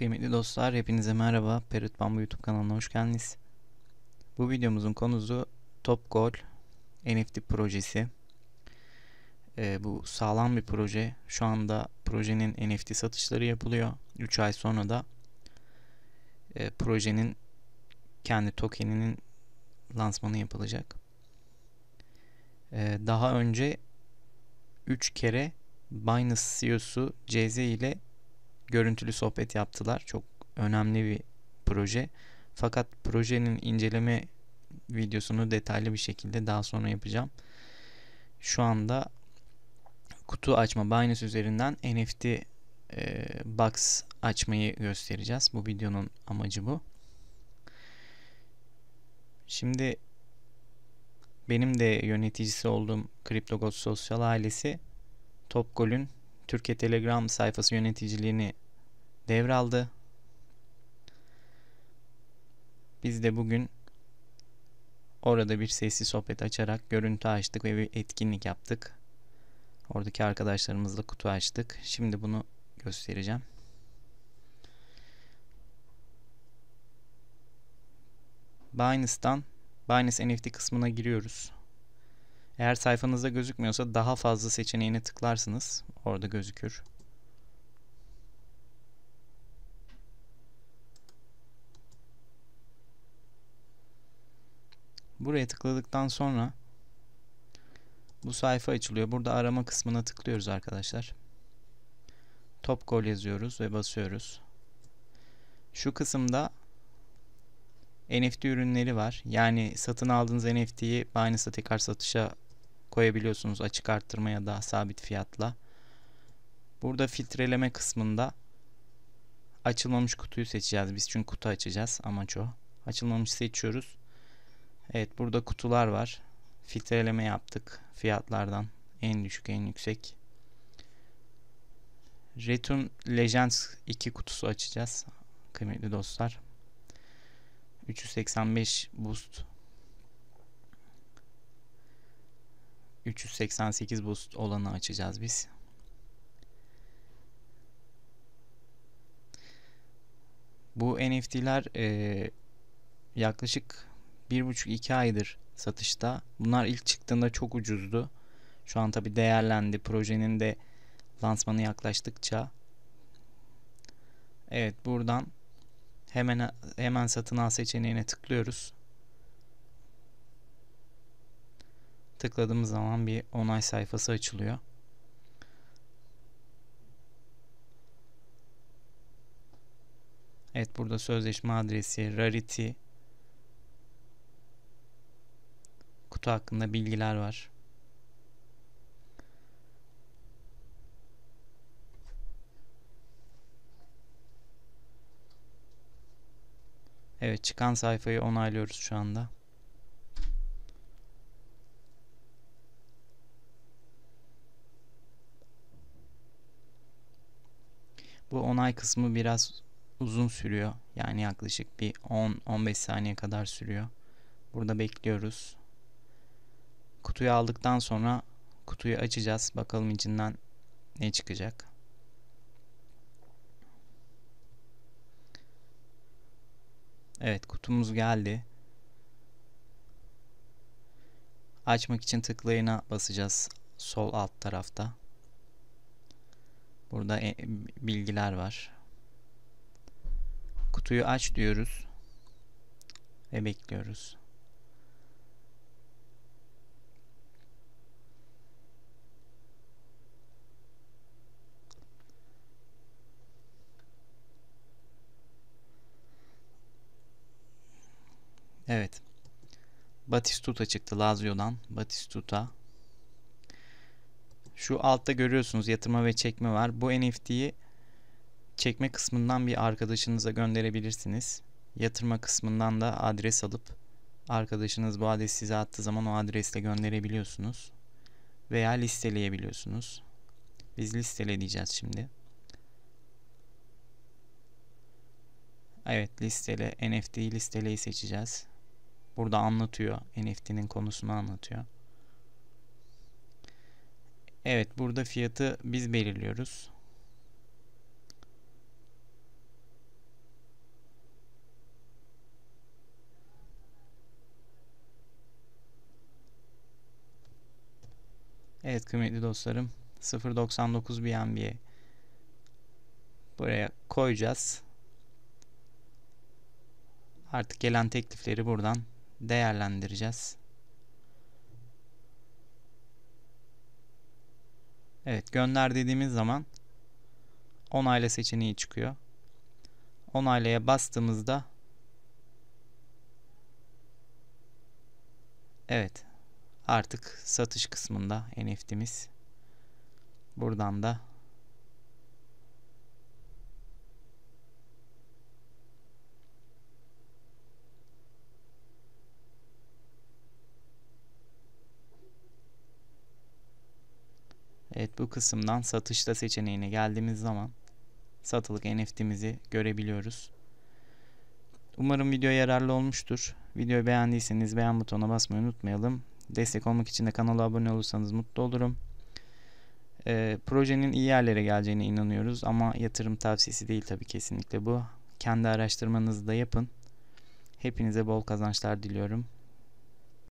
Kıymetli dostlar hepinize merhaba. Perit Bambu YouTube kanalına hoş geldiniz. Bu videomuzun konusu Top Goal NFT projesi. Ee, bu sağlam bir proje. Şu anda projenin NFT satışları yapılıyor. 3 ay sonra da e, projenin kendi tokeninin lansmanı yapılacak. Ee, daha önce 3 kere Binance CEO'su CZ ile görüntülü sohbet yaptılar. Çok önemli bir proje. Fakat projenin inceleme videosunu detaylı bir şekilde daha sonra yapacağım. Şu anda kutu açma Binance üzerinden NFT e, box açmayı göstereceğiz. Bu videonun amacı bu. Şimdi benim de yöneticisi olduğum CryptoGod Sosyal ailesi Topgol'ün Türkiye Telegram sayfası yöneticiliğini devraldı. Biz de bugün orada bir sesli sohbet açarak görüntü açtık ve bir etkinlik yaptık. Oradaki arkadaşlarımızla kutu açtık. Şimdi bunu göstereceğim. Binance'dan Binance NFT kısmına giriyoruz. Eğer sayfanızda gözükmüyorsa daha fazla seçeneğine tıklarsınız. Orada gözükür. Buraya tıkladıktan sonra bu sayfa açılıyor. Burada arama kısmına tıklıyoruz arkadaşlar. Top gol yazıyoruz ve basıyoruz. Şu kısımda NFT ürünleri var. Yani satın aldığınız NFT'yi Binance'a tekrar satışa koyabiliyorsunuz açık arttırma ya da sabit fiyatla. Burada filtreleme kısmında açılmamış kutuyu seçeceğiz. Biz çünkü kutu açacağız. Amaç o. Açılmamış seçiyoruz. Evet burada kutular var. Filtreleme yaptık fiyatlardan. En düşük en yüksek. Return Legends 2 kutusu açacağız. Kıymetli dostlar. 385 boost 388 boost olanı açacağız biz. Bu NFT'ler e, yaklaşık 1,5-2 aydır satışta. Bunlar ilk çıktığında çok ucuzdu. Şu an tabi değerlendi. Projenin de lansmanı yaklaştıkça. Evet buradan hemen hemen satın al seçeneğine tıklıyoruz. Tıkladığımız zaman bir onay sayfası açılıyor. Evet burada sözleşme adresi, rarity, kutu hakkında bilgiler var. Evet çıkan sayfayı onaylıyoruz şu anda. Bu onay kısmı biraz uzun sürüyor. Yani yaklaşık bir 10-15 saniye kadar sürüyor. Burada bekliyoruz. Kutuyu aldıktan sonra kutuyu açacağız. Bakalım içinden ne çıkacak. Evet kutumuz geldi. Açmak için tıklayına basacağız sol alt tarafta. Burada e bilgiler var. Kutuyu aç diyoruz ve bekliyoruz. Evet. Batistuta çıktı Lazio'dan. Batistuta. Şu altta görüyorsunuz yatırma ve çekme var. Bu NFT'yi çekme kısmından bir arkadaşınıza gönderebilirsiniz. Yatırma kısmından da adres alıp arkadaşınız bu adresi size attığı zaman o adresle gönderebiliyorsunuz. Veya listeleyebiliyorsunuz. Biz listeleyeceğiz şimdi. Evet listele, NFT listeleyi seçeceğiz. Burada anlatıyor. NFT'nin konusunu anlatıyor. Evet burada fiyatı biz belirliyoruz. Evet kıymetli dostlarım 0.99 BNB buraya koyacağız. Artık gelen teklifleri buradan değerlendireceğiz. Evet gönder dediğimiz zaman onayla seçeneği çıkıyor. Onaylaya bastığımızda Evet artık satış kısmında NFT'miz. Buradan da Evet bu kısımdan satışta seçeneğine geldiğimiz zaman satılık NFT'mizi görebiliyoruz. Umarım video yararlı olmuştur. Videoyu beğendiyseniz beğen butonuna basmayı unutmayalım. Destek olmak için de kanala abone olursanız mutlu olurum. E, projenin iyi yerlere geleceğine inanıyoruz ama yatırım tavsiyesi değil tabii kesinlikle bu. Kendi araştırmanızı da yapın. Hepinize bol kazançlar diliyorum.